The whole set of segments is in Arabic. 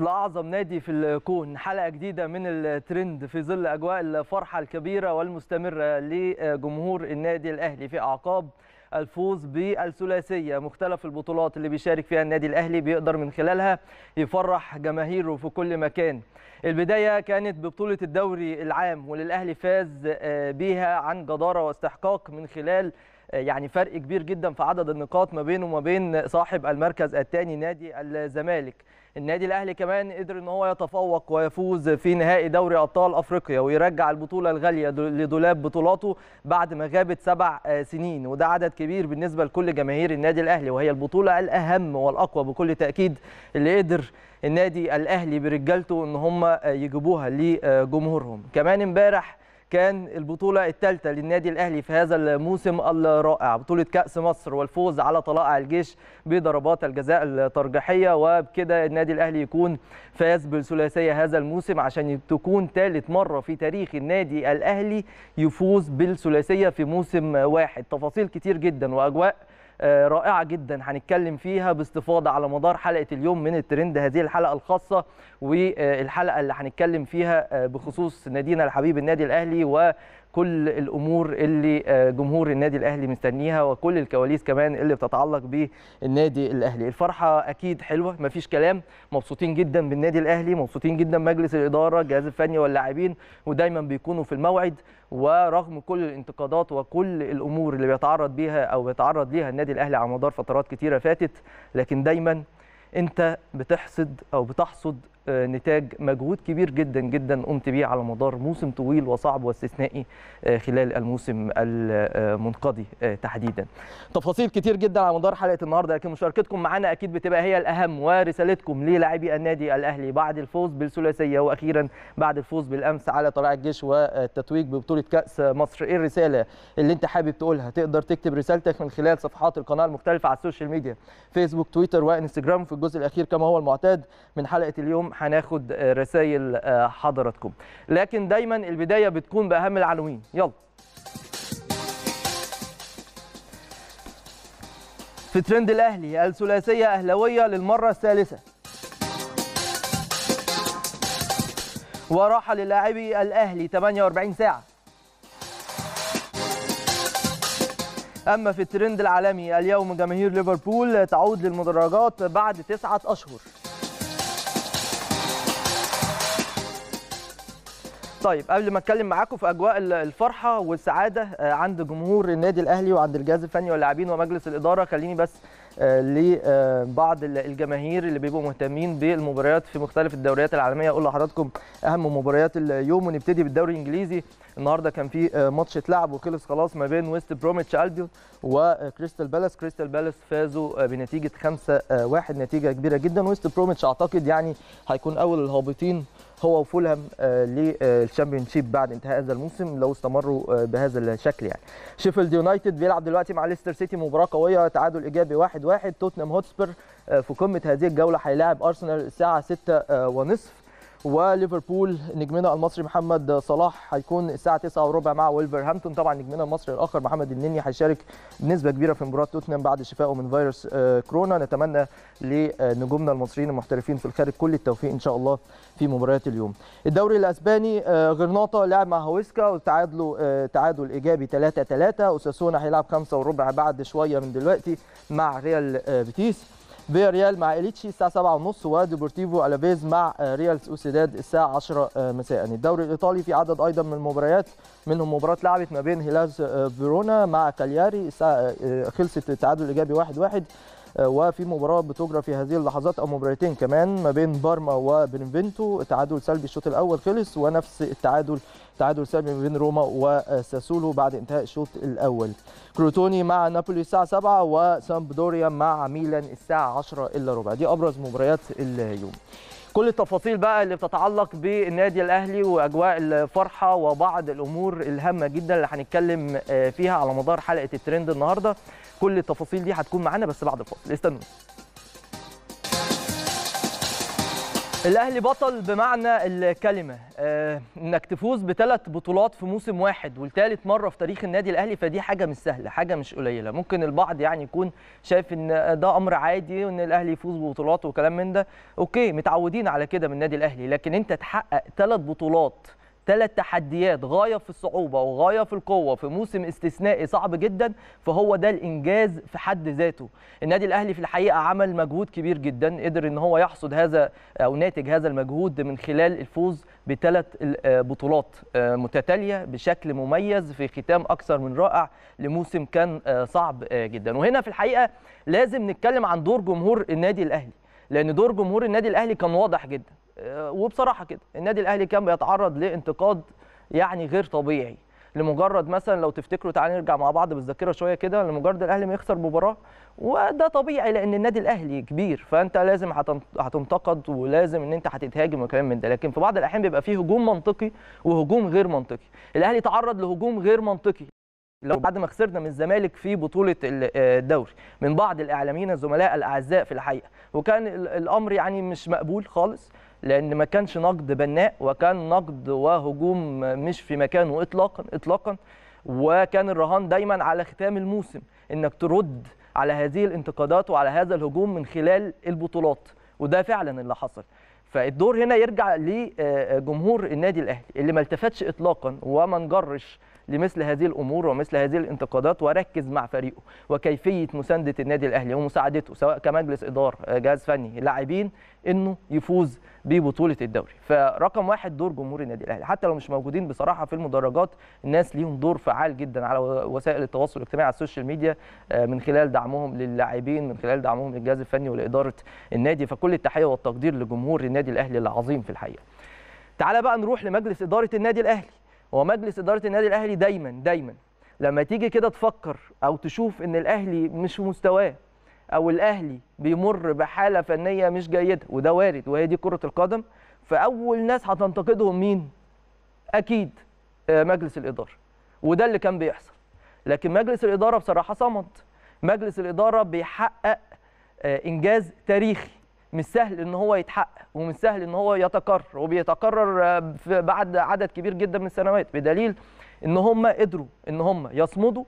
لأعظم نادي في الكون حلقة جديدة من الترند في ظل أجواء الفرحة الكبيرة والمستمرة لجمهور النادي الأهلي في أعقاب الفوز بالثلاثية مختلف البطولات اللي بيشارك فيها النادي الأهلي بيقدر من خلالها يفرح جماهيره في كل مكان البداية كانت ببطولة الدوري العام وللاهلي فاز آه، بيها عن جدارة واستحقاق من خلال آه، يعني فرق كبير جدا في عدد النقاط ما بينه وما بين صاحب المركز الثاني نادي الزمالك النادي الاهلي كمان قدر ان هو يتفوق ويفوز في نهائي دوري ابطال افريقيا ويرجع البطوله الغاليه لدولاب بطولاته بعد ما غابت سبع آه، سنين وده عدد كبير بالنسبه لكل جماهير النادي الاهلي وهي البطوله الاهم والاقوى بكل تاكيد اللي قدر النادي الاهلي برجالته ان هم آه، يجيبوها لجمهورهم كمان امبارح كان البطولة الثالثة للنادي الأهلي في هذا الموسم الرائع بطولة كأس مصر والفوز على طلائع الجيش بضربات الجزاء الترجيحية وبكده النادي الأهلي يكون فاز بالثلاثية هذا الموسم عشان تكون ثالث مرة في تاريخ النادي الأهلي يفوز بالثلاثية في موسم واحد تفاصيل كتير جدا وأجواء آه، رائعه جدا هنتكلم فيها باستفاضه على مدار حلقه اليوم من الترند هذه الحلقه الخاصه والحلقه اللي هنتكلم فيها آه، بخصوص نادينا الحبيب النادي الاهلي و كل الامور اللي آه، جمهور النادي الاهلي مستنيها وكل الكواليس كمان اللي بتتعلق بالنادي الاهلي الفرحه اكيد حلوه مفيش كلام مبسوطين جدا بالنادي الاهلي مبسوطين جدا مجلس الاداره الجهاز الفني واللاعبين ودايما بيكونوا في الموعد ورغم كل الانتقادات وكل الامور اللي بيتعرض بيها او بيتعرض ليها النادي الاهلي على مدار فترات كتيره فاتت لكن دايما انت بتحصد او بتحصد آه، نتاج مجهود كبير جدا جدا قمت بيه على مدار موسم طويل وصعب واستثنائي آه، خلال الموسم المنقضي آه، تحديدا تفاصيل كتير جدا على مدار حلقه النهارده لكن مشاركتكم معانا اكيد بتبقى هي الاهم ورسالتكم للاعبي النادي الاهلي بعد الفوز بالثلاثيه واخيرا بعد الفوز بالامس على طلائع الجيش والتتويج ببطوله كاس مصر ايه الرساله اللي انت حابب تقولها تقدر تكتب رسالتك من خلال صفحات القناه المختلفه على السوشيال ميديا فيسبوك تويتر وانستجرام في الجزء الاخير كما هو المعتاد من حلقه اليوم هناخد آه، رسائل آه، حضراتكم لكن دايما البدايه بتكون باهم العناوين يلا في ترند الاهلي الثلاثيه اهلاويه للمره الثالثه وراحه للاعبي الاهلي 48 ساعه اما في الترند العالمي اليوم جماهير ليفربول تعود للمدرجات بعد تسعه اشهر طيب قبل ما اتكلم معاكم في اجواء الفرحه والسعاده آه، عند جمهور النادي الاهلي وعند الجهاز الفني واللاعبين ومجلس الاداره خليني بس آه، لبعض آه، الجماهير اللي بيبقوا مهتمين بالمباريات في مختلف الدوريات العالميه اقول لحضراتكم اهم مباريات اليوم ونبتدي بالدوري الانجليزي النهارده كان في آه، ماتش اتلعب وخلص خلاص ما بين ويست بروميتش البيون وكريستال بالاس كريستال بالاس فازوا آه، بنتيجه 5-1 آه، نتيجه كبيره جدا ويست بروميتش اعتقد يعني هيكون اول الهابطين هو وفولهام للشامبيون شيب بعد انتهاء هذا الموسم لو استمروا بهذا الشكل يعني شيفيلد يونايتد بيلعب دلوقتي مع ليستر سيتي مباراه قويه تعادل ايجابي 1-1 واحد واحد. توتنهام هوتسبير في قمه هذه الجوله هيلاعب ارسنال الساعه 6 ونصف وليفربول نجمنا المصري محمد صلاح هيكون الساعه 9 وربع مع ويلفرهامبتون طبعا نجمنا المصري الاخر محمد النني هيشارك نسبه كبيره في مباراه توتنهام بعد شفائه من فيروس آه، كورونا نتمنى لنجومنا المصريين المحترفين في الخارج كل التوفيق ان شاء الله في مباريات اليوم الدوري الاسباني آه، غرناطه لعب مع هويسكا وتعادلوا آه، تعادل ايجابي 3 3 اوساسونا هيلعب 5 وربع بعد شويه من دلوقتي مع ريال بيتيس فيا ريال مع اليتشي الساعه 7:30 وديبورتيفو الافيز مع آه، ريال سوسيداد الساعه 10 آه، مساء الدوري الايطالي في عدد ايضا من المباريات منهم مباراه لعبت ما بين هيلاز آه، فيرونا مع كالياري خلصت التعادل الايجابي 1-1 وفي مباراه بتجرى في هذه اللحظات او مباراتين كمان ما بين بارما وبنفنتو تعادل سلبي الشوط الاول خلص ونفس التعادل تعادل سلبي بين روما وساسولو بعد انتهاء الشوط الاول كروتوني مع نابولي الساعه 7 وسامبدوريا مع ميلان الساعه 10 الا ربع دي ابرز مباريات اليوم كل التفاصيل بقى اللي بتتعلق بالنادي الاهلي واجواء الفرحه وبعض الامور الهامه جدا اللي هنتكلم آه، فيها على مدار حلقه الترند النهارده كل التفاصيل دي هتكون معانا بس بعد الفاصل استنوا الاهلي بطل بمعنى الكلمه آه انك تفوز بثلاث بطولات في موسم واحد والثالث مره في تاريخ النادي الاهلي فدي حاجه مش سهله حاجه مش قليله ممكن البعض يعني يكون شايف ان ده امر عادي وان الاهلي يفوز ببطولات وكلام من ده اوكي متعودين على كده من النادي الاهلي لكن انت تحقق ثلاث بطولات ثلاث تحديات غايه في الصعوبه وغايه في القوه في موسم استثنائي صعب جدا فهو ده الانجاز في حد ذاته النادي الاهلي في الحقيقه عمل مجهود كبير جدا قدر ان هو يحصد هذا او ناتج هذا المجهود من خلال الفوز بثلاث آه، بطولات آه، متتاليه بشكل مميز في ختام اكثر من رائع لموسم كان آه، صعب جدا وهنا في الحقيقه لازم نتكلم عن دور جمهور النادي الاهلي لان دور جمهور النادي الاهلي كان واضح جدا آه، وبصراحه كده النادي الاهلي كان بيتعرض لانتقاد يعني غير طبيعي لمجرد مثلا لو تفتكروا تعالى نرجع مع بعض بالذاكره شويه كده لمجرد الاهلي ما يخسر مباراه وده طبيعي لان النادي الاهلي كبير فانت لازم هتنتقد ولازم ان انت هتتهاجم وكلام من ده لكن في بعض الاحيان بيبقى فيه هجوم منطقي وهجوم غير منطقي الاهلي تعرض لهجوم غير منطقي لو بعد ما خسرنا من الزمالك في بطوله آه، الدوري من بعض الاعلاميين الزملاء الاعزاء في الحقيقه وكان الامر يعني مش مقبول خالص لان ما كانش نقد بناء وكان نقد وهجوم مش في مكانه اطلاقا اطلاقا وكان الرهان دايما على ختام الموسم انك ترد على هذه الانتقادات وعلى هذا الهجوم من خلال البطولات وده فعلا اللي حصل فالدور هنا يرجع لجمهور النادي الاهلي اللي ما التفتش اطلاقا وما انجرش لمثل هذه الامور ومثل هذه الانتقادات وركز مع فريقه وكيفيه مسانده النادي الاهلي ومساعدته سواء كمجلس اداره آه، جهاز فني لاعبين انه يفوز ببطوله الدوري فرقم واحد دور جمهور النادي الاهلي حتى لو مش موجودين بصراحه في المدرجات الناس ليهم دور فعال جدا على وسائل التواصل الاجتماعي على السوشيال ميديا آه، من خلال دعمهم للاعبين من خلال دعمهم للجهاز الفني ولاداره النادي فكل التحيه والتقدير لجمهور النادي الاهلي العظيم في الحقيقه تعالى بقى نروح لمجلس اداره النادي الاهلي هو مجلس اداره النادي الاهلي دايما دايما لما تيجي كده تفكر او تشوف ان الاهلي مش مستواه او الاهلي بيمر بحاله فنيه مش جيده وده وارد وهي دي كره القدم فاول ناس هتنتقدهم مين اكيد آه، مجلس الاداره وده اللي كان بيحصل لكن مجلس الاداره بصراحه صمد مجلس الاداره بيحقق آه، انجاز تاريخي مش سهل ان هو يتحقق ومش سهل ان هو يتكرر وبيتكرر آه، بعد عدد كبير جدا من السنوات بدليل ان هم قدروا ان هم يصمدوا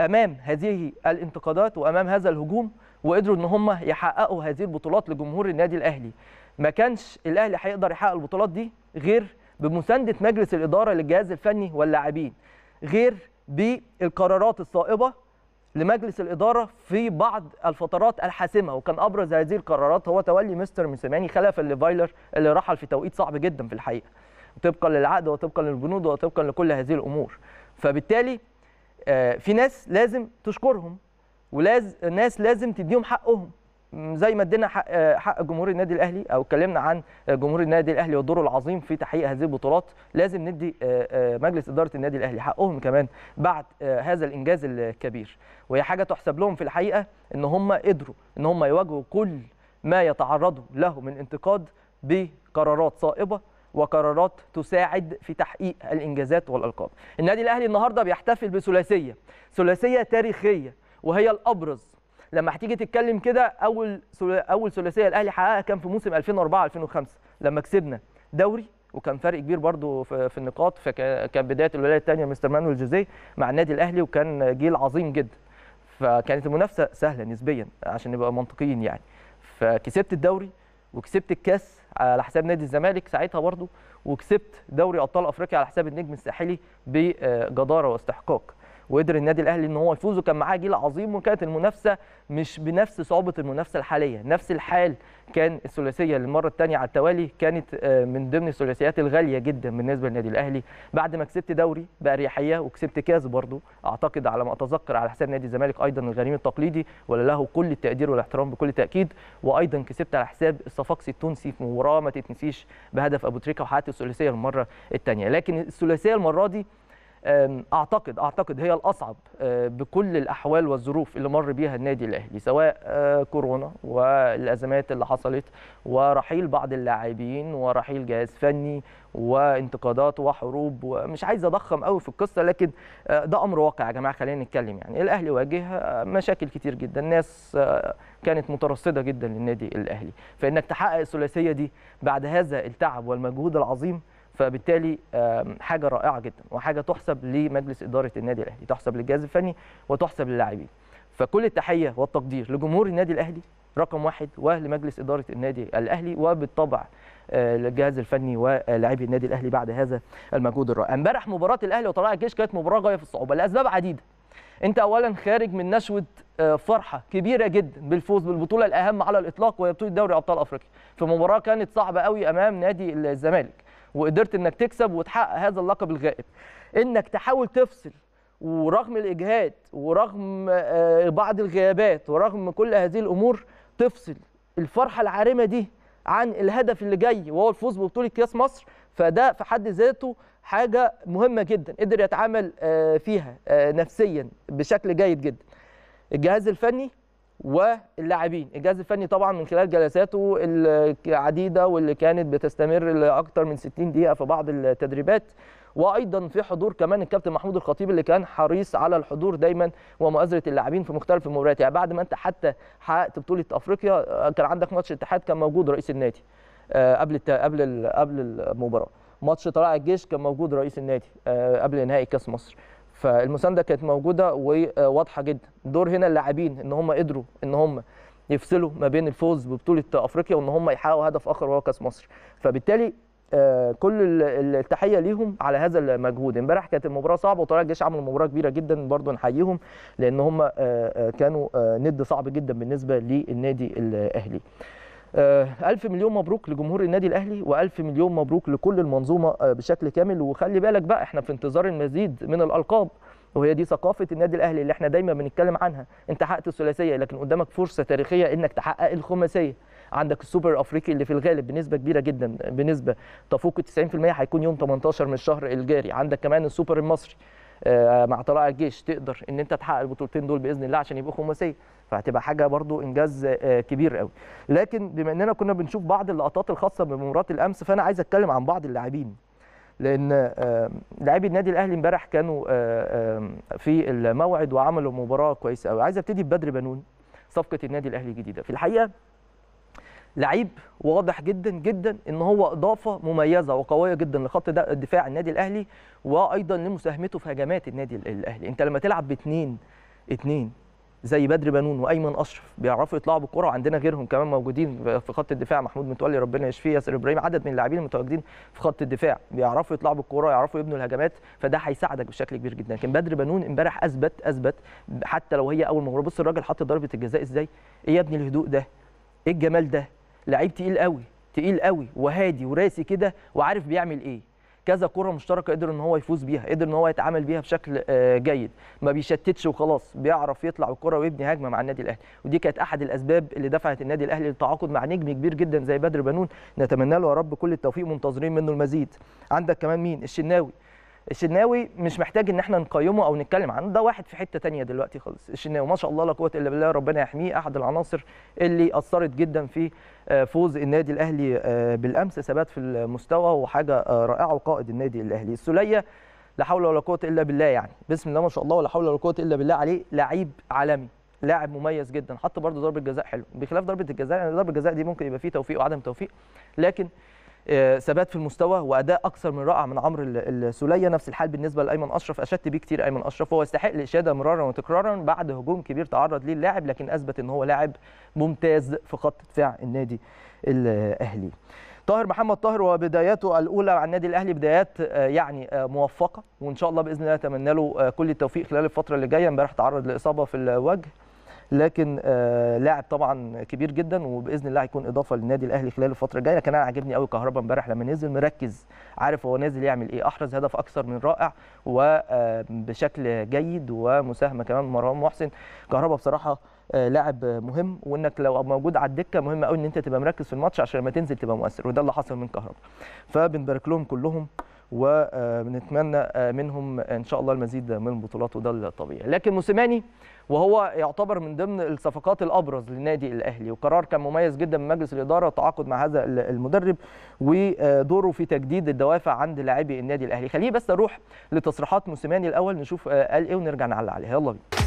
امام هذه الانتقادات وامام هذا الهجوم وقدروا ان هم يحققوا هذه البطولات لجمهور النادي الاهلي ما كانش الاهلي هيقدر يحقق البطولات دي غير بمسانده مجلس الاداره للجهاز الفني واللاعبين غير بالقرارات الصائبه لمجلس الإدارة في بعض الفترات الحاسمة وكان أبرز هذه القرارات هو تولي مستر موسيماني خلفا لفايلر اللي رحل في توقيت صعب جدا في الحقيقة طبقا للعقد وطبقا للبنود وطبقا لكل هذه الأمور فبالتالي آه، في ناس لازم تشكرهم وناس لازم تديهم حقهم زي ما ادينا حق, آه، حق جمهور النادي الاهلي او اتكلمنا عن جمهور النادي الاهلي ودوره العظيم في تحقيق هذه البطولات لازم ندي آه، آه، مجلس اداره النادي الاهلي حقهم كمان بعد هذا الانجاز الكبير وهي حاجه تحسب لهم في الحقيقه ان هم قدروا ان هم يواجهوا كل ما يتعرضوا له من انتقاد بقرارات صائبه وقرارات تساعد في تحقيق الانجازات والالقاب. النادي الاهلي النهارده بيحتفل بثلاثيه، ثلاثيه تاريخيه وهي الابرز لما هتيجي تتكلم كده اول اول ثلاثيه الاهلي حققها كان في موسم 2004 2005 لما كسبنا دوري وكان فرق كبير برضو في النقاط فكان بدايه الولايه الثانيه مستر مانويل جوزيه مع النادي الاهلي وكان جيل عظيم جدا فكانت المنافسه سهله نسبيا عشان نبقى منطقيين يعني فكسبت الدوري وكسبت الكاس على حساب نادي الزمالك ساعتها برضو وكسبت دوري ابطال افريقيا على حساب النجم الساحلي بجداره واستحقاق وقدر النادي الاهلي ان هو يفوز وكان معاه جيل عظيم وكانت المنافسه مش بنفس صعوبه المنافسه الحاليه نفس الحال كان الثلاثيه للمره الثانيه على التوالي كانت آه، من ضمن الثلاثيات الغاليه جدا بالنسبه للنادي الاهلي بعد ما كسبت دوري باريحيه وكسبت كاس برضه اعتقد على ما اتذكر على حساب نادي الزمالك ايضا الغريم التقليدي ولا له كل التقدير والاحترام بكل تاكيد وايضا كسبت على حساب الصفاقسي التونسي في مباراه ما تتنسيش بهدف ابو تريكه وحققت الثلاثيه المره الثانيه لكن الثلاثيه المره دي اعتقد اعتقد هي الاصعب أه، بكل الاحوال والظروف اللي مر بيها النادي الاهلي سواء أه، كورونا والازمات اللي حصلت ورحيل بعض اللاعبين ورحيل جهاز فني وانتقادات وحروب ومش عايز اضخم قوي في القصه لكن أه، ده امر واقع يا جماعه خلينا نتكلم يعني الاهلي واجه مشاكل كتير جدا ناس كانت مترصده جدا للنادي الاهلي فانك تحقق الثلاثيه دي بعد هذا التعب والمجهود العظيم فبالتالي حاجه رائعه جدا وحاجه تحسب لمجلس اداره النادي الاهلي تحسب للجهاز الفني وتحسب للاعبين فكل التحيه والتقدير لجمهور النادي الاهلي رقم واحد ولمجلس اداره النادي الاهلي وبالطبع الجهاز آه، الفني ولاعبي النادي الاهلي بعد هذا المجهود الرائع امبارح مباراه الاهلي وطلائع الجيش كانت مباراه غايه في الصعوبه لاسباب عديده انت اولا خارج من نشوه آه، فرحه كبيره جدا بالفوز بالبطوله الاهم على الاطلاق وهي بطوله دوري ابطال افريقيا في مباراه كانت صعبه قوي امام نادي الزمالك وقدرت انك تكسب وتحقق هذا اللقب الغائب انك تحاول تفصل ورغم الاجهاد ورغم آه، بعض الغيابات ورغم كل هذه الامور تفصل الفرحه العارمه دي عن الهدف اللي جاي وهو الفوز ببطوله كاس مصر فده في حد ذاته حاجه مهمه جدا قدر يتعامل آه، فيها آه، نفسيا بشكل جيد جدا الجهاز الفني واللاعبين الجهاز الفني طبعا من خلال جلساته العديده واللي كانت بتستمر لاكثر من 60 دقيقه في بعض التدريبات وايضا في حضور كمان الكابتن محمود الخطيب اللي كان حريص على الحضور دايما ومؤازره اللاعبين في مختلف المباريات يعني بعد ما انت حتى حققت بطوله افريقيا آه، كان عندك ماتش اتحاد كان موجود رئيس النادي آه، قبل قبل قبل المباراه ماتش طلائع الجيش كان موجود رئيس النادي آه، قبل نهائي كاس مصر فالمسانده كانت موجوده وواضحه جدا دور هنا اللاعبين ان هم قدروا ان هم يفصلوا ما بين الفوز ببطوله افريقيا وان هم يحققوا هدف اخر وهو كاس مصر فبالتالي آه، كل التحيه ليهم على هذا المجهود امبارح كانت المباراه صعبه وطلع الجيش عمل مباراه كبيره جدا برضو نحييهم لان هم آه، آه، كانوا ند صعب جدا بالنسبه للنادي الاهلي آه، ألف مليون مبروك لجمهور النادي الأهلي وألف مليون مبروك لكل المنظومة آه، بشكل كامل وخلي بالك بقى احنا في انتظار المزيد من الألقاب وهي دي ثقافة النادي الأهلي اللي احنا دايما بنتكلم عنها انت حققت الثلاثية لكن قدامك فرصة تاريخية انك تحقق الخماسية عندك السوبر الافريقي اللي في الغالب بنسبه كبيره جدا بنسبه تفوق 90% هيكون يوم 18 من الشهر الجاري عندك كمان السوبر المصري آه، مع طلائع الجيش تقدر ان انت تحقق البطولتين دول باذن الله عشان يبقوا خماسيه فهتبقى حاجه برضو انجاز آه، كبير قوي لكن بما اننا كنا بنشوف بعض اللقطات الخاصه بمباراه الامس فانا عايز اتكلم عن بعض اللاعبين لان آه، لاعبي النادي الاهلي امبارح كانوا في الموعد وعملوا مباراه كويسه قوي عايز ابتدي ببدر بنون صفقه النادي الاهلي الجديده في الحقيقه لعيب واضح جدا جدا ان هو اضافه مميزه وقويه جدا لخط دفاع النادي الاهلي وايضا لمساهمته في هجمات النادي الاهلي انت لما تلعب باثنين اثنين زي بدر بنون وايمن اشرف بيعرفوا يطلعوا بالكره وعندنا غيرهم كمان موجودين في خط الدفاع محمود متولي ربنا يشفيه ياسر ابراهيم عدد من اللاعبين المتواجدين في خط الدفاع بيعرفوا يطلعوا بالكره يعرفوا يبنوا الهجمات فده هيساعدك بشكل كبير جدا لكن بدر بنون امبارح اثبت اثبت حتى لو هي اول مباراه بص الراجل حط ضربه الجزاء ازاي ايه يا ابني الهدوء ده ايه الجمال ده لعيب تقيل قوي تقيل قوي وهادي وراسي كده وعارف بيعمل ايه كذا كره مشتركه قدر ان هو يفوز بيها قدر ان هو يتعامل بيها بشكل آه، جيد ما بيشتتش وخلاص بيعرف يطلع الكره ويبني هجمه مع النادي الاهلي ودي كانت احد الاسباب اللي دفعت النادي الاهلي للتعاقد مع نجم كبير جدا زي بدر بنون نتمنى له يا رب كل التوفيق منتظرين منه المزيد عندك كمان مين الشناوي الشناوي مش محتاج ان احنا نقيمه او نتكلم عنه ده واحد في حته تانية دلوقتي خالص الشناوي ما شاء الله لا قوه الا بالله ربنا يحميه احد العناصر اللي اثرت جدا في آه، فوز النادي الاهلي آه، بالامس ثبات في المستوى وحاجه آه، رائعه وقائد النادي الاهلي السوليه لا حول ولا قوه الا بالله يعني بسم الله ما شاء الله ولا حول ولا قوه الا بالله عليه لعيب عالمي لاعب مميز جدا حط برضه ضربه جزاء حلو بخلاف ضربه الجزاء يعني ضربه الجزاء دي ممكن يبقى فيه توفيق وعدم توفيق لكن آه، ثبات في المستوى واداء اكثر من رائع من عمرو السوليه نفس الحال بالنسبه لايمن اشرف اشدت بيه كتير ايمن اشرف هو يستحق الاشاده مرارا وتكرارا بعد هجوم كبير تعرض ليه اللاعب لكن اثبت ان هو لاعب ممتاز في خط دفاع النادي الاهلي طاهر محمد طاهر وبداياته الاولى مع النادي الاهلي بدايات آه، يعني آه، موفقه وان شاء الله باذن الله اتمنى له كل التوفيق خلال الفتره اللي جايه امبارح تعرض لاصابه في الوجه لكن آه، لاعب طبعا كبير جدا وباذن الله هيكون اضافه للنادي الاهلي خلال الفتره الجايه لكن انا عاجبني قوي كهربا امبارح لما نزل مركز عارف هو نازل يعمل ايه احرز هدف اكثر من رائع وبشكل آه، جيد ومساهمه كمان مروان محسن كهربا بصراحه آه، لاعب مهم وانك لو موجود على الدكه مهم قوي ان انت تبقى مركز في الماتش عشان لما تنزل تبقى مؤثر وده اللي حصل من كهربا فبنبارك لهم كلهم ونتمنى آه، منهم ان شاء الله المزيد من البطولات وده الطبيعي لكن موسيماني وهو يعتبر من ضمن الصفقات الابرز للنادي الاهلي وقرار كان مميز جدا من مجلس الاداره التعاقد مع هذا المدرب ودوره في تجديد الدوافع عند لاعبي النادي الاهلي خليه بس اروح لتصريحات موسيماني الاول نشوف آه، قال ايه ونرجع نعلق عليها يلا بينا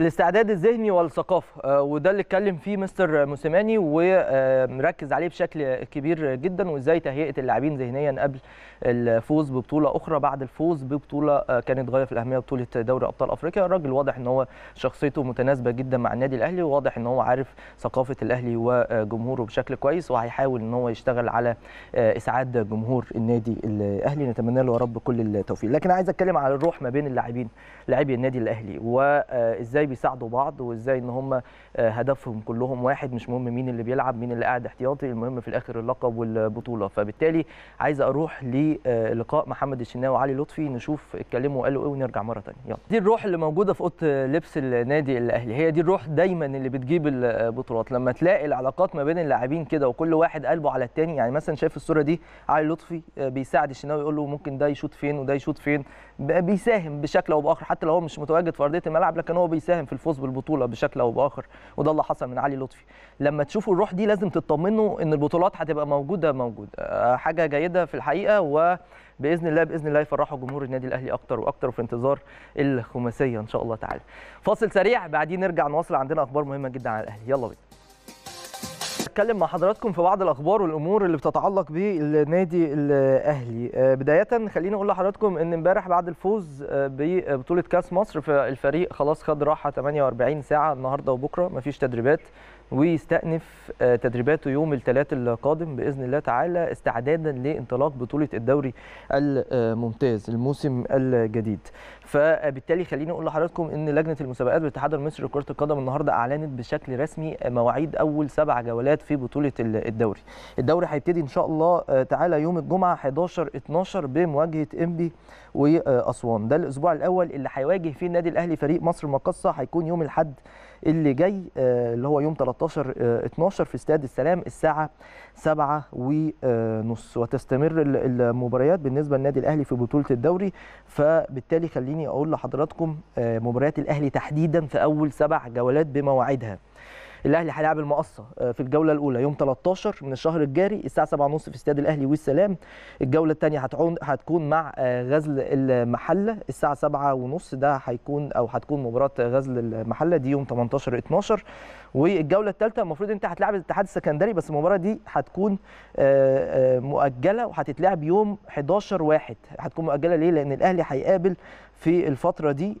الاستعداد الذهني والثقافه آه، وده اللي اتكلم فيه مستر موسيماني ومركز عليه بشكل كبير جدا وازاي تهيئه اللاعبين ذهنيا قبل الفوز ببطوله اخرى بعد الفوز ببطوله آه، كانت غايه في الاهميه بطوله دوري ابطال افريقيا الراجل واضح ان هو شخصيته متناسبه جدا مع النادي الاهلي وواضح ان هو عارف ثقافه الاهلي وجمهوره بشكل كويس وهيحاول ان هو يشتغل على آه، اسعاد جمهور النادي الاهلي نتمنى له يا رب كل التوفيق لكن عايز اتكلم على الروح ما بين اللاعبين لاعبي النادي الاهلي وازاي آه، بيساعدوا بعض وازاي ان هم هدفهم كلهم واحد مش مهم مين اللي بيلعب مين اللي قاعد احتياطي المهم في الاخر اللقب والبطوله فبالتالي عايز اروح ل لقاء محمد الشناوي وعلي لطفي نشوف اتكلموا وقالوا ايه ونرجع مره ثانيه يلا دي الروح اللي موجوده في اوضه لبس النادي الاهلي هي دي الروح دايما اللي بتجيب البطولات لما تلاقي العلاقات ما بين اللاعبين كده وكل واحد قلبه على الثاني يعني مثلا شايف الصوره دي علي لطفي آه، بيساعد الشناوي يقول له ممكن ده يشوط فين وده يشوط فين بيساهم بشكل او باخر حتى لو هو مش متواجد في ارضيه الملعب لكن هو بيساهم في الفوز بالبطوله بشكل او باخر وده اللي حصل من علي لطفي لما تشوفوا الروح دي لازم تطمنوا ان البطولات هتبقى موجوده موجوده آه، حاجه جيده في الحقيقه وباذن الله باذن الله يفرحوا جمهور النادي الاهلي اكتر واكتر وفي انتظار الخماسيه ان شاء الله تعالى. فاصل سريع بعدين نرجع نواصل عندنا اخبار مهمه جدا على الاهلي يلا بينا. هتكلم مع حضراتكم في بعض الاخبار والامور اللي بتتعلق بالنادي الاهلي آه، بدايه خليني اقول لحضراتكم ان امبارح بعد الفوز آه، ببطوله كاس مصر فالفريق خلاص خد راحه 48 ساعه النهارده وبكره مفيش تدريبات ويستأنف آه، تدريباته يوم الثلاثاء القادم باذن الله تعالى استعدادا لانطلاق بطوله الدوري الممتاز الموسم الجديد فبالتالي خليني اقول لحضراتكم ان لجنه المسابقات بالاتحاد المصري لكره القدم النهارده اعلنت بشكل رسمي مواعيد اول سبع جولات في بطوله الدوري الدوري هيبتدي ان شاء الله آه، تعالى يوم الجمعه 11 12 بمواجهه انبي واسوان ده الاسبوع الاول اللي هيواجه فيه النادي الاهلي فريق مصر مقصه هيكون يوم الاحد اللي جاي آه، اللي هو يوم 13 12 آه، في استاد السلام الساعه 7 ونص وتستمر المباريات بالنسبه للنادي الاهلي في بطوله الدوري فبالتالي خليني خليني اقول لحضراتكم آه، مباريات الاهلي تحديدا في اول سبع جولات بمواعيدها الاهلي هيلاعب المقصه آه، في الجوله الاولى يوم 13 من الشهر الجاري الساعه 7:30 في استاد الاهلي والسلام الجوله الثانيه هتكون مع آه، غزل المحله الساعه 7:30 ده هيكون او هتكون مباراه غزل المحله دي يوم 18 12 والجوله الثالثه المفروض انت هتلعب الاتحاد السكندري بس المباراه دي هتكون مؤجله وهتتلعب يوم 11 1 هتكون مؤجله ليه لان الاهلي هيقابل في الفتره دي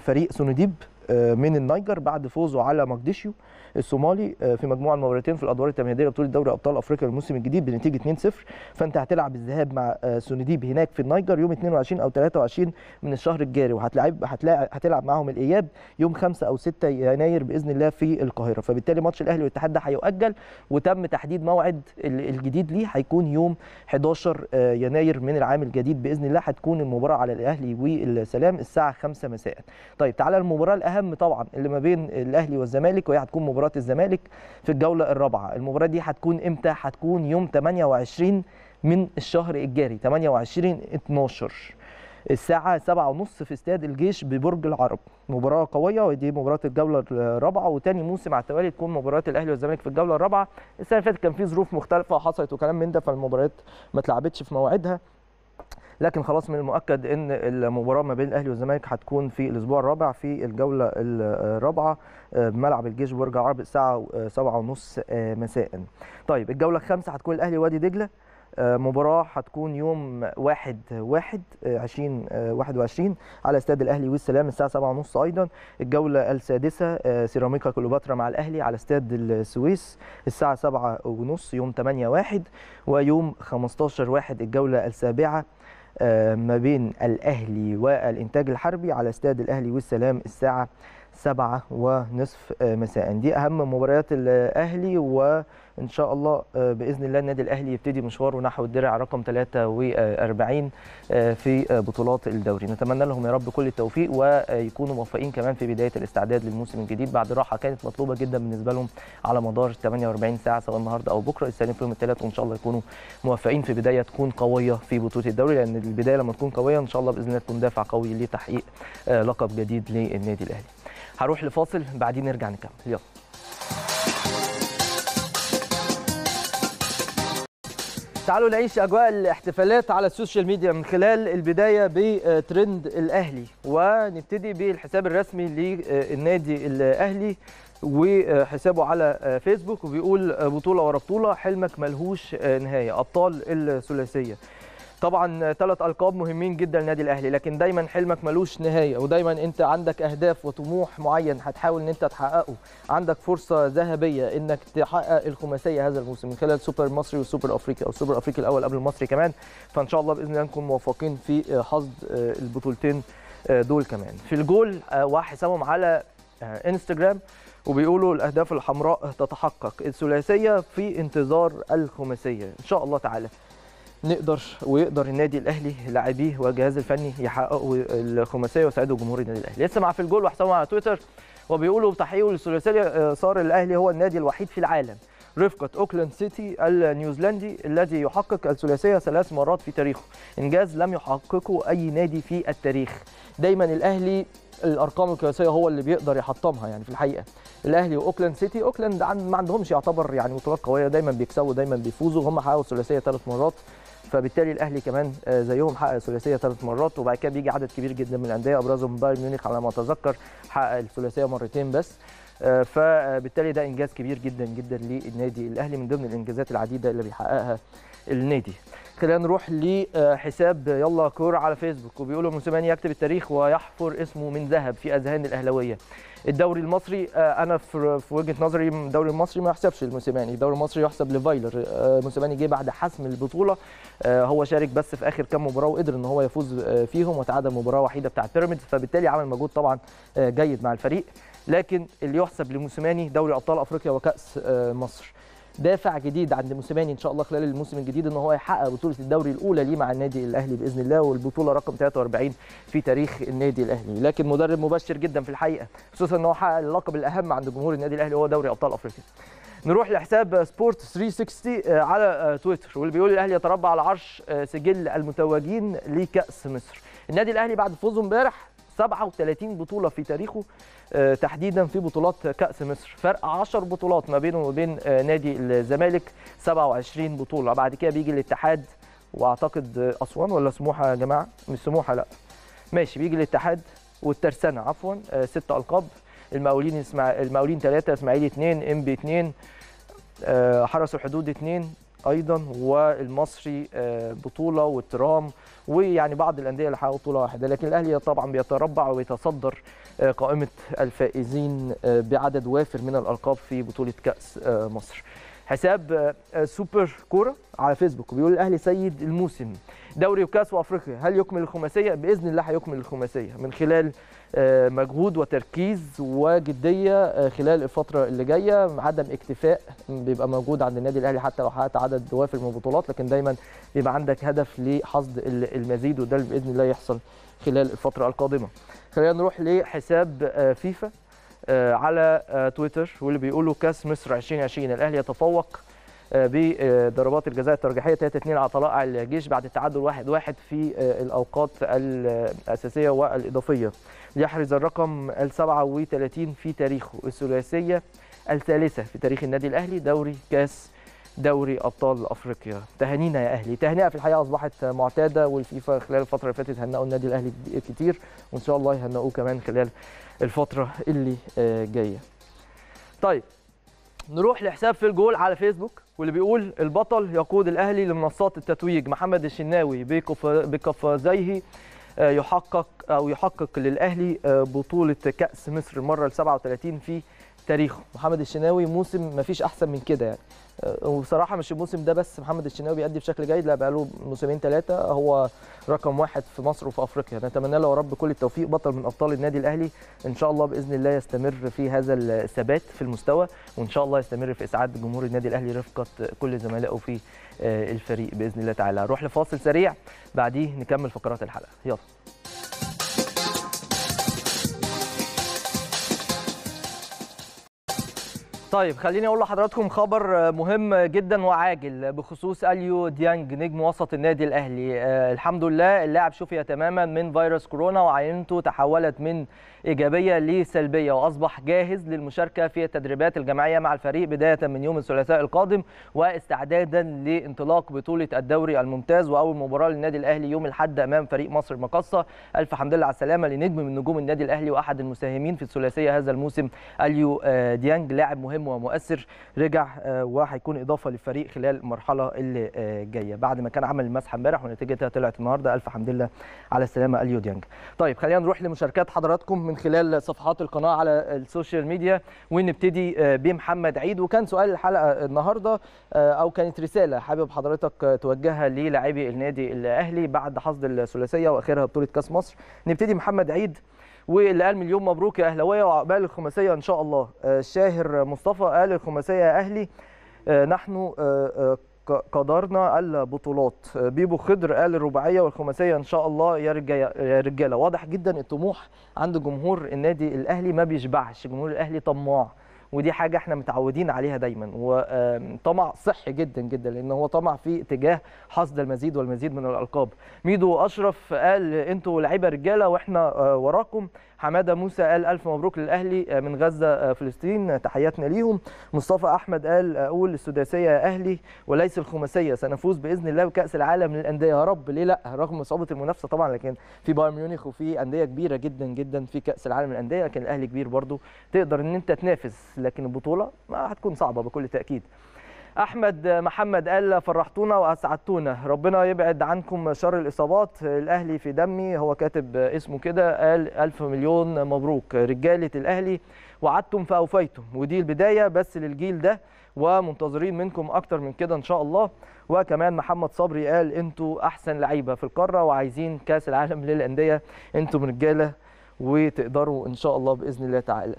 فريق سونوديب من النيجر بعد فوزه على مقديشيو الصومالي آه، في مجموعه المباراتين في الادوار التمهيديه لبطوله دوري ابطال افريقيا الموسم الجديد بنتيجه 2-0 فانت هتلعب الذهاب مع آه، سونديب هناك في النيجر يوم 22 او 23 من الشهر الجاري وهتلعب هتلعب معاهم الاياب يوم 5 او 6 يناير باذن الله في القاهره فبالتالي ماتش الاهلي والاتحاد ده هيؤجل وتم تحديد موعد الجديد ليه هيكون يوم 11 آه، يناير من العام الجديد باذن الله هتكون المباراه على الاهلي والسلام الساعه 5 مساء طيب تعالى المباراه الاهم طبعا اللي ما بين الاهلي والزمالك وهي هتكون مباراه مباراه الزمالك في الجوله الرابعه المباراه دي هتكون امتى هتكون يوم 28 من الشهر الجاري 28 12 الساعة 7:30 في استاد الجيش ببرج العرب مباراة قوية ودي مباراة الجولة الرابعة وتاني موسم على التوالي تكون مباراة الأهلي والزمالك في الجولة الرابعة السنة اللي فاتت كان في ظروف مختلفة حصلت وكلام من ده فالمباريات ما اتلعبتش في موعدها لكن خلاص من المؤكد ان المباراه ما بين الاهلي والزمالك هتكون في الاسبوع الرابع في الجوله الرابعه آه، بملعب الجيش برج عرب الساعه 7:30 آه، آه، مساء. طيب الجوله الخامسه هتكون الاهلي وادي دجله مباراة هتكون يوم 1 1 2021 على استاد الاهلي والسلام الساعة 7:30 أيضا الجولة السادسة سيراميكا كليوباترا مع الاهلي على استاد السويس الساعة 7:30 يوم 8 1 ويوم 15 1 الجولة السابعة آه، ما بين الأهلي والإنتاج الحربي على استاد الأهلي والسلام الساعة سبعة ونصف آه، مساء دي أهم مباريات الأهلي وإن شاء الله آه، بإذن الله النادي الأهلي يبتدي مشواره نحو الدرع رقم 43 آه، في بطولات الدوري نتمنى لهم يا رب كل التوفيق ويكونوا موفقين كمان في بداية الاستعداد للموسم الجديد بعد راحة كانت مطلوبة جدا بالنسبة لهم على مدار 48 ساعة سواء النهاردة أو بكرة يستأنف فيهم الثلاث وإن شاء الله يكونوا موفقين في بداية تكون قوية في بطولة الدوري لأن البداية لما تكون قوية إن شاء الله بإذن الله تكون دافع قوي لتحقيق لقب جديد للنادي الأهلي هروح لفاصل بعدين نرجع نكمل يلا تعالوا نعيش اجواء الاحتفالات على السوشيال ميديا من خلال البدايه بترند الاهلي ونبتدي بالحساب الرسمي للنادي الاهلي وحسابه على فيسبوك وبيقول بطوله ورا بطوله حلمك ملهوش نهايه ابطال الثلاثيه طبعا ثلاث القاب مهمين جدا للنادي الاهلي لكن دايما حلمك ملوش نهايه ودايما انت عندك اهداف وطموح معين هتحاول ان انت تحققه عندك فرصه ذهبيه انك تحقق الخماسيه هذا الموسم من خلال سوبر مصري وسوبر افريقي او سوبر افريقي الاول قبل المصري كمان فان شاء الله باذن الله نكون موفقين في حصد آه، البطولتين آه، دول كمان في الجول آه، وحسابهم على انستجرام وبيقولوا الاهداف الحمراء تتحقق الثلاثيه في انتظار الخماسيه ان شاء الله تعالى نقدر ويقدر النادي الاهلي لاعبيه والجهاز الفني يحققوا الخماسيه ويسعدوا جمهور النادي الاهلي لسه مع في الجول وحسابهم على تويتر وبيقولوا بتحقيقه للثلاثيه صار الاهلي هو النادي الوحيد في العالم رفقة أوكلاند سيتي النيوزيلندي الذي يحقق الثلاثية ثلاث مرات في تاريخه إنجاز لم يحققه أي نادي في التاريخ دايما الأهلي الارقام القياسيه هو اللي بيقدر يحطمها يعني في الحقيقه الاهلي واوكلاند سيتي اوكلاند ما عندهمش يعتبر يعني بطولات قويه دايما بيكسبوا دايما بيفوزوا هم حققوا الثلاثيه ثلاث مرات فبالتالي الاهلي كمان آه، زيهم حقق الثلاثيه ثلاث مرات وبعد كده بيجي عدد كبير جدا من الانديه ابرزهم بايرن ميونخ على ما اتذكر حقق الثلاثيه مرتين بس آه، فبالتالي ده انجاز كبير جدا جدا للنادي الاهلي من ضمن الانجازات العديده اللي بيحققها النادي خلينا نروح لحساب يلا كور على فيسبوك وبيقولوا موسيماني يكتب التاريخ ويحفر اسمه من ذهب في اذهان الاهلاويه الدوري المصري آه، انا في وجهه نظري الدوري المصري ما يحسبش لموسيماني الدوري المصري يحسب لفايلر آه، موسيماني جه بعد حسم البطوله آه، هو شارك بس في اخر كام مباراه وقدر ان هو يفوز فيهم وتعادل مباراه وحيده بتاعه بيراميدز فبالتالي عمل مجهود طبعا جيد مع الفريق لكن اللي يحسب لموسيماني دوري ابطال افريقيا وكاس مصر دافع جديد عند موسيماني ان شاء الله خلال الموسم الجديد ان هو يحقق بطوله الدوري الاولى ليه مع النادي الاهلي باذن الله والبطوله رقم 43 في تاريخ النادي الاهلي لكن مدرب مبشر جدا في الحقيقه خصوصا ان هو حقق اللقب الاهم عند جمهور النادي الاهلي هو دوري ابطال افريقيا نروح لحساب سبورت 360 آه، على آه، تويتر واللي بيقول الاهلي يتربع على عرش آه، سجل المتوجين لكاس مصر النادي الاهلي بعد فوزه امبارح 37 بطوله في تاريخه آه، تحديدا في بطولات كاس مصر فرق 10 بطولات ما بينه وبين آه، نادي الزمالك 27 بطوله بعد كده بيجي الاتحاد واعتقد آه، اسوان ولا سموحه يا جماعه مش سموحه لا ماشي بيجي الاتحاد والترسانه عفوا ست القاب المقاولين اسمع المقاولين ثلاثة اسماعيلي ام انبي اثنين حرس الحدود اثنين ايضا والمصري آه، بطوله والترام ويعني بعض الانديه اللي حققوا بطوله واحده لكن الاهلي طبعا بيتربع ويتصدر آه، قائمه الفائزين آه، بعدد وافر من الالقاب في بطوله كاس مصر حساب آه، آه، سوبر كوره على فيسبوك بيقول الاهلي سيد الموسم دوري وكاس وافريقيا هل يكمل الخماسيه باذن الله هيكمل الخماسيه من خلال آه، مجهود وتركيز وجديه خلال الفتره اللي جايه عدم اكتفاء بيبقى موجود عند النادي الاهلي حتى لو حققت عدد وافر من البطولات لكن دايما بيبقى عندك هدف لحصد المزيد وده باذن الله يحصل خلال الفتره القادمه خلينا نروح لحساب فيفا آه، على آه، تويتر واللي بيقولوا كاس مصر 2020 الاهلي يتفوق آه، بضربات الجزاء الترجيحيه 3 2 على طلاء الجيش بعد التعادل 1-1 في الاوقات الاساسيه والاضافيه ليحرز الرقم ال 37 في تاريخه الثلاثيه الثالثه في تاريخ النادي الاهلي دوري كاس دوري ابطال افريقيا تهانينا يا اهلي تهنئه في الحقيقه اصبحت معتاده والفيفا خلال الفتره اللي فاتت هنأوا النادي الاهلي كتير وان شاء الله هنأوه كمان خلال الفتره اللي آه، جايه طيب نروح لحساب في الجول على فيسبوك واللي بيقول البطل يقود الاهلي لمنصات التتويج محمد الشناوي بقفازيه آه، يحقق او يحقق للاهلي آه، بطوله كاس مصر المره ال 37 في تاريخه محمد الشناوي موسم ما فيش احسن من كده يعني آه، وبصراحه مش الموسم ده بس محمد الشناوي بيأدي بشكل جيد لا بقاله موسمين ثلاثه هو رقم واحد في مصر وفي افريقيا نتمنى له يا رب كل التوفيق بطل من ابطال النادي الاهلي ان شاء الله باذن الله يستمر في هذا الثبات في المستوى وان شاء الله يستمر في اسعاد جمهور النادي الاهلي رفقه كل زملائه في آه، الفريق باذن الله تعالى نروح لفاصل سريع بعديه نكمل فقرات الحلقه يلا طيب خليني اقول لحضراتكم خبر آه، مهم جدا وعاجل آه، بخصوص اليو ديانج نجم وسط النادي الاهلي آه، الحمد لله اللاعب شفي تماما من فيروس كورونا وعينته تحولت من إيجابية لسلبية وأصبح جاهز للمشاركة في التدريبات الجماعية مع الفريق بداية من يوم الثلاثاء القادم واستعدادا لانطلاق بطولة الدوري الممتاز وأول مباراة للنادي الأهلي يوم الأحد أمام فريق مصر المقصة ألف حمد لله على السلامة لنجم من نجوم النادي الأهلي وأحد المساهمين في الثلاثية هذا الموسم أليو آه، ديانج لاعب مهم ومؤثر رجع آه، وهيكون إضافة للفريق خلال المرحلة اللي آه، جاية بعد ما كان عمل المسح امبارح ونتيجتها طلعت النهاردة ألف حمد لله على السلامة أليو ديانج طيب خلينا نروح لمشاركات حضراتكم من خلال صفحات القناه على السوشيال ميديا ونبتدي آه، بمحمد عيد وكان سؤال الحلقه النهارده آه، او كانت رساله حابب حضرتك توجهها للاعبي النادي الاهلي بعد حصد الثلاثيه واخرها بطوله كاس مصر نبتدي محمد عيد واللي قال مليون مبروك يا اهلاويه وعقبال الخماسيه ان شاء الله آه، الشاهر مصطفى قال الخماسيه يا اهلي نحن قدرنا البطولات آه، بيبو خضر قال الرباعيه والخماسيه ان شاء الله يا يا رجاله واضح جدا الطموح عند جمهور النادي الاهلي ما بيشبعش جمهور الاهلي طماع ودي حاجه احنا متعودين عليها دايما وطمع صحي جدا جدا لان هو طمع في اتجاه حصد المزيد والمزيد من الالقاب ميدو اشرف قال انتوا لعيبه رجاله واحنا آه، وراكم حماده موسى قال الف مبروك للاهلي آه، من غزه آه، فلسطين تحياتنا ليهم مصطفى احمد قال اقول آه، السداسيه يا اهلي وليس الخماسيه سنفوز باذن الله بكاس العالم للانديه يا رب ليه لا رغم صعوبه المنافسه طبعا لكن في بايرن ميونخ وفي انديه كبيره جدا جدا في كاس العالم للانديه لكن الاهلي كبير برضو تقدر ان انت تنافس لكن البطوله هتكون صعبه بكل تاكيد احمد محمد قال فرحتونا واسعدتونا ربنا يبعد عنكم شر الاصابات الاهلي في دمي هو كاتب اسمه كده قال الف مليون مبروك رجاله الاهلي وعدتم فاوفيتم ودي البدايه بس للجيل ده ومنتظرين منكم اكتر من كده ان شاء الله وكمان محمد صبري قال انتوا احسن لعيبه في القاره وعايزين كاس العالم للانديه انتم رجاله وتقدروا ان شاء الله باذن الله تعالى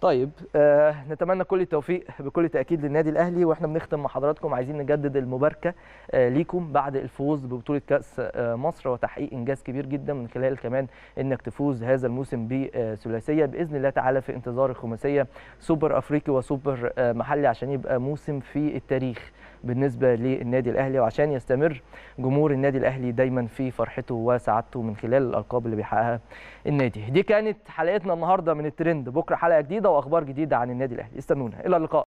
طيب آه نتمنى كل التوفيق بكل تاكيد للنادي الاهلي واحنا بنختم مع حضراتكم عايزين نجدد المباركه آه ليكم بعد الفوز ببطوله كاس آه مصر وتحقيق انجاز كبير جدا من خلال كمان انك تفوز هذا الموسم بثلاثيه آه باذن الله تعالى في انتظار الخماسيه سوبر افريقي وسوبر آه محلي عشان يبقى موسم في التاريخ بالنسبه للنادي الاهلي وعشان يستمر جمهور النادي الاهلي دايما في فرحته وسعادته من خلال الالقاب اللي بيحققها النادي دي كانت حلقتنا النهارده من الترند بكره حلقه جديده واخبار جديده عن النادي الاهلي استنونا الى اللقاء